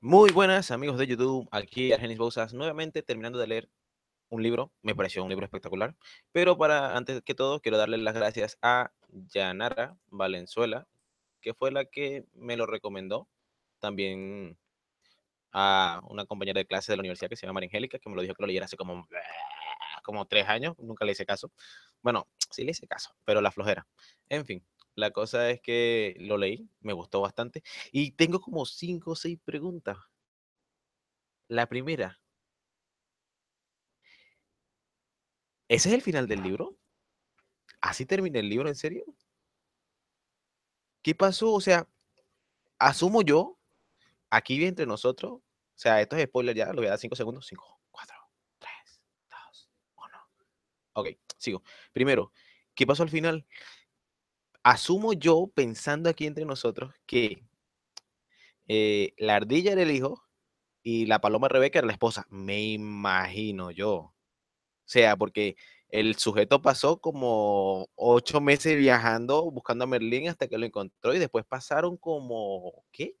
Muy buenas amigos de YouTube, aquí Argenis Bousas nuevamente terminando de leer un libro, me pareció un libro espectacular, pero para antes que todo quiero darle las gracias a Yanara Valenzuela, que fue la que me lo recomendó, también a una compañera de clase de la universidad que se llama Angélica, que me lo dijo que lo leyera hace como, como tres años, nunca le hice caso, bueno, sí le hice caso, pero la flojera, en fin, la cosa es que lo leí, me gustó bastante y tengo como cinco o seis preguntas. La primera, ¿ese es el final del libro? ¿Así termina el libro en serio? ¿Qué pasó? O sea, asumo yo, aquí entre nosotros, o sea, esto es spoiler ya, lo voy a dar cinco segundos, cinco, cuatro, tres, dos, uno. Ok, sigo. Primero, ¿qué pasó al final? asumo yo, pensando aquí entre nosotros, que eh, la ardilla era el hijo y la paloma Rebeca era la esposa. Me imagino yo. O sea, porque el sujeto pasó como ocho meses viajando, buscando a Merlín hasta que lo encontró y después pasaron como, ¿qué?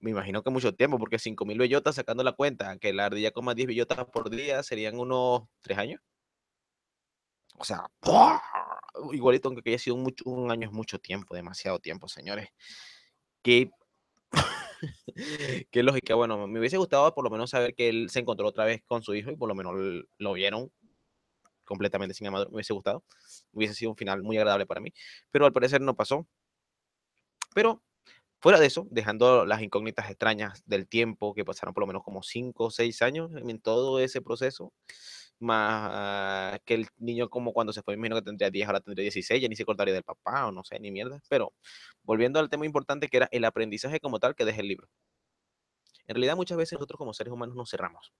Me imagino que mucho tiempo, porque 5.000 bellotas sacando la cuenta, que la ardilla coma 10 bellotas por día serían unos tres años. O sea, igualito, aunque haya sido mucho, un año es mucho tiempo, demasiado tiempo, señores. qué qué lógica, bueno, me hubiese gustado por lo menos saber que él se encontró otra vez con su hijo y por lo menos lo vieron completamente sin amador, me hubiese gustado, hubiese sido un final muy agradable para mí, pero al parecer no pasó. Pero Fuera de eso, dejando las incógnitas extrañas del tiempo que pasaron por lo menos como 5 o 6 años en todo ese proceso, más ah, que el niño como cuando se fue, imagino que tendría 10, ahora tendría 16, ya ni se cortaría del papá o no sé, ni mierda. Pero volviendo al tema importante que era el aprendizaje como tal que deja el libro. En realidad muchas veces nosotros como seres humanos nos cerramos.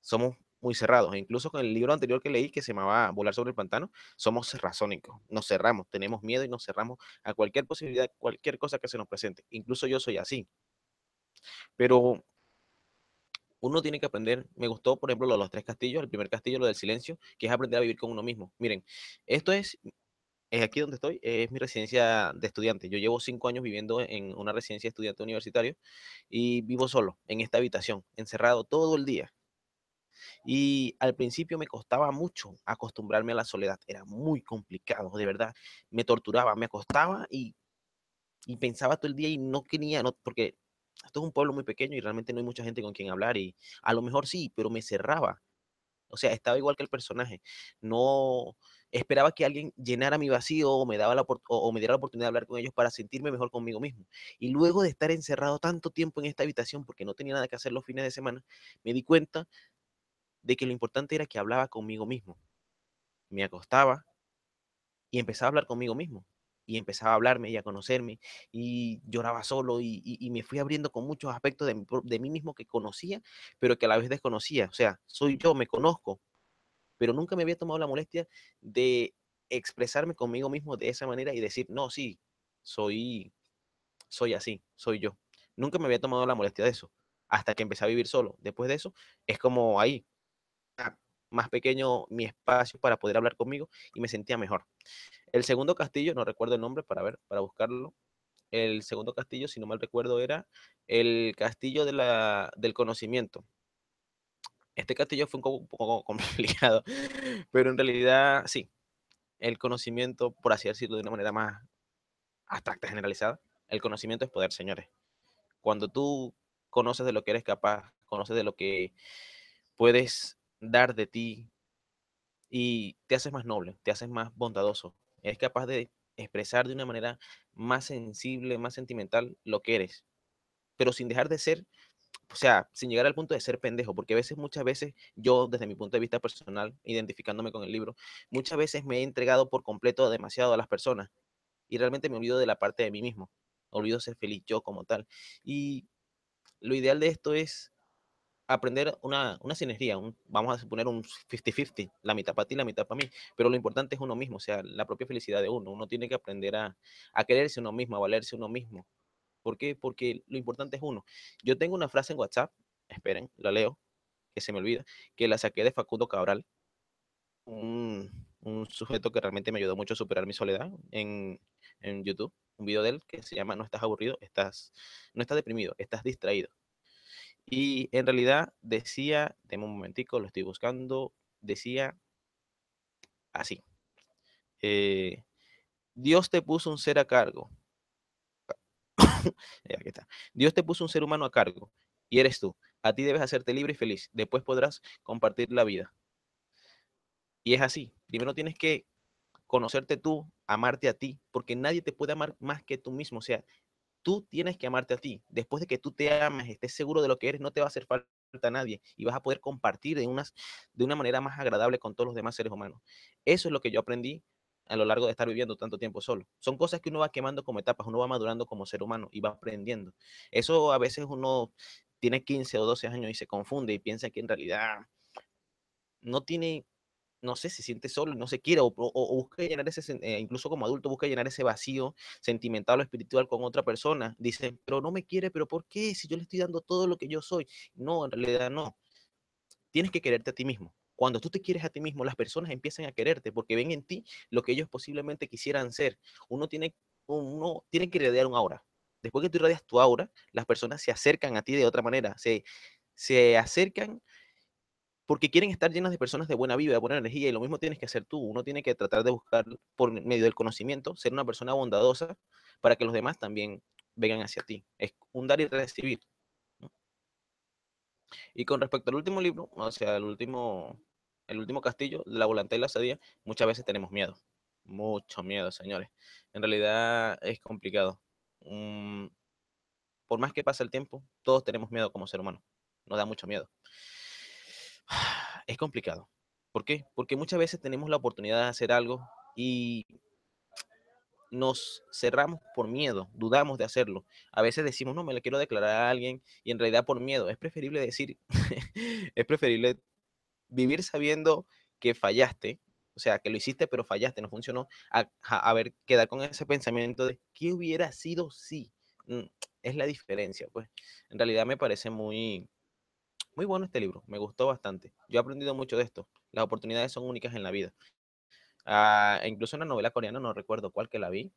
Somos muy cerrados. E incluso con el libro anterior que leí que se llamaba Volar sobre el pantano, somos cerrazónicos. Nos cerramos, tenemos miedo y nos cerramos a cualquier posibilidad, cualquier cosa que se nos presente. Incluso yo soy así. Pero uno tiene que aprender, me gustó, por ejemplo, los tres castillos, el primer castillo, lo del silencio, que es aprender a vivir con uno mismo. Miren, esto es, es aquí donde estoy, es mi residencia de estudiante. Yo llevo cinco años viviendo en una residencia de estudiante universitario y vivo solo, en esta habitación, encerrado todo el día. Y al principio me costaba mucho acostumbrarme a la soledad, era muy complicado, de verdad. Me torturaba, me costaba y, y pensaba todo el día y no quería, no, porque esto es un pueblo muy pequeño y realmente no hay mucha gente con quien hablar y a lo mejor sí, pero me cerraba. O sea, estaba igual que el personaje. No esperaba que alguien llenara mi vacío o me, daba la, me diera la oportunidad de hablar con ellos para sentirme mejor conmigo mismo. Y luego de estar encerrado tanto tiempo en esta habitación porque no tenía nada que hacer los fines de semana, me di cuenta de que lo importante era que hablaba conmigo mismo. Me acostaba y empezaba a hablar conmigo mismo y empezaba a hablarme y a conocerme y lloraba solo y, me fui abriendo con muchos aspectos de, mí mismo que conocía, pero que a la vez desconocía. O sea, soy yo, me conozco, pero nunca me había tomado la molestia de expresarme conmigo mismo de esa manera y decir, no, sí, soy, soy así, soy yo. Nunca me había tomado la molestia de eso, hasta que empecé a vivir solo. Después de eso, es como ahí, más pequeño mi espacio para poder hablar conmigo y me sentía mejor. El segundo castillo, no recuerdo el nombre para ver, para buscarlo. El segundo castillo, si no mal recuerdo, era el castillo de la, del conocimiento. Este castillo fue un, poco, un poco complicado, pero en realidad sí. El conocimiento, por así decirlo de una manera más abstracta, generalizada, el conocimiento es poder, señores. Cuando tú conoces de lo que eres capaz, conoces de lo que puedes dar de ti y te haces más noble, te haces más bondadoso, es capaz de expresar de una manera más sensible, más sentimental lo que eres, pero sin dejar de ser, o sea, sin llegar al punto de ser pendejo, porque a veces, muchas veces, yo desde mi punto de vista personal, identificándome con el libro, muchas veces me he entregado por completo demasiado a las personas y realmente me olvido de la parte de mí mismo, olvido ser feliz yo como tal. Y lo ideal de esto es aprender una, una sinergia, vamos a poner un 50-50, la mitad para ti, la mitad para mí, pero lo importante es uno mismo, o sea, la propia felicidad de uno, uno tiene que aprender a, a quererse uno mismo, a valerse uno mismo. ¿Por qué? Porque lo importante es uno. Yo tengo una frase en WhatsApp, esperen, la leo, que se me olvida, que la saqué de Facundo Cabral, un, sujeto que realmente me ayudó mucho a superar mi soledad en, YouTube, un video de él que se llama No estás aburrido, estás, no estás deprimido, estás distraído. Y en realidad decía, de un momentico, lo estoy buscando, decía así. Eh, Dios te puso un ser a cargo. Dios te puso un ser humano a cargo y eres tú. A ti debes hacerte libre y feliz. Después podrás compartir la vida. Y es así. Primero tienes que conocerte tú, amarte a ti, porque nadie te puede amar más que tú mismo. O sea, Tú tienes que amarte a ti. Después de que tú te ames, estés seguro de lo que eres, no te va a hacer falta a nadie y vas a poder compartir de, unas, de una manera más agradable con todos los demás seres humanos. Eso es lo que yo aprendí a lo largo de estar viviendo tanto tiempo solo. Son cosas que uno va quemando como etapas, uno va madurando como ser humano y va aprendiendo. Eso a veces uno tiene 15 o 12 años y se confunde y piensa que en realidad no tiene no sé, se siente solo, no se quiere, o, busca llenar ese, eh, incluso como adulto, busca llenar ese vacío sentimental o espiritual con otra persona. Dicen, pero no me quiere, pero ¿por qué? Si yo le estoy dando todo lo que yo soy. No, en realidad no. Tienes que quererte a ti mismo. Cuando tú te quieres a ti mismo, las personas empiezan a quererte porque ven en ti lo que ellos posiblemente quisieran ser. Uno tiene, uno tiene que irradiar un aura. Después que tú irradias tu aura, las personas se acercan a ti de otra manera, se, se acercan porque quieren estar llenas de personas de buena vida, de buena energía, y lo mismo tienes que hacer tú. Uno tiene que tratar de buscar por medio del conocimiento, ser una persona bondadosa para que los demás también vengan hacia ti. Es un dar y recibir. Y con respecto al último libro, o sea, el último, el último castillo, la volante y la muchas veces tenemos miedo. Mucho miedo, señores. En realidad es complicado. Mm, por más que pase el tiempo, todos tenemos miedo como ser humano. Nos da mucho miedo es complicado. ¿Por qué? Porque muchas veces tenemos la oportunidad de hacer algo y nos cerramos por miedo, dudamos de hacerlo. A veces decimos, no, me le quiero declarar a alguien y en realidad por miedo. Es preferible decir, es preferible vivir sabiendo que fallaste, o sea, que lo hiciste pero fallaste, no funcionó, a, ver, quedar con ese pensamiento de qué hubiera sido si. Mm, es la diferencia, pues. En realidad me parece muy, muy bueno este libro, me gustó bastante. Yo he aprendido mucho de esto. Las oportunidades son únicas en la vida. Ah, e incluso en la novela coreana, no recuerdo cuál que la vi,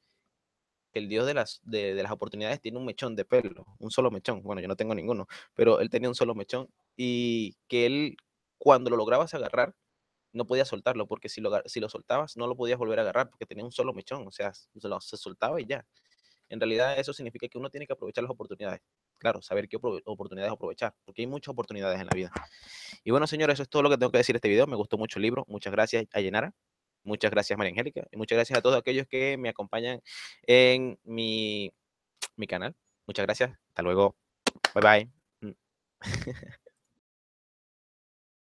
el dios de las, de, las oportunidades tiene un mechón de pelo, un solo mechón. Bueno, yo no tengo ninguno, pero él tenía un solo mechón y que él, cuando lo lograbas agarrar, no podía soltarlo, porque si lo, si lo soltabas, no lo podías volver a agarrar, porque tenía un solo mechón, o sea, se, se soltaba y ya. En realidad eso significa que uno tiene que aprovechar las oportunidades claro, saber qué oportunidades aprovechar, porque hay muchas oportunidades en la vida. Y bueno, señores, eso es todo lo que tengo que decir en este video. Me gustó mucho el libro. Muchas gracias a Llenara. Muchas gracias, María Angélica. Y muchas gracias a todos aquellos que me acompañan en mi, mi canal. Muchas gracias. Hasta luego. Bye bye.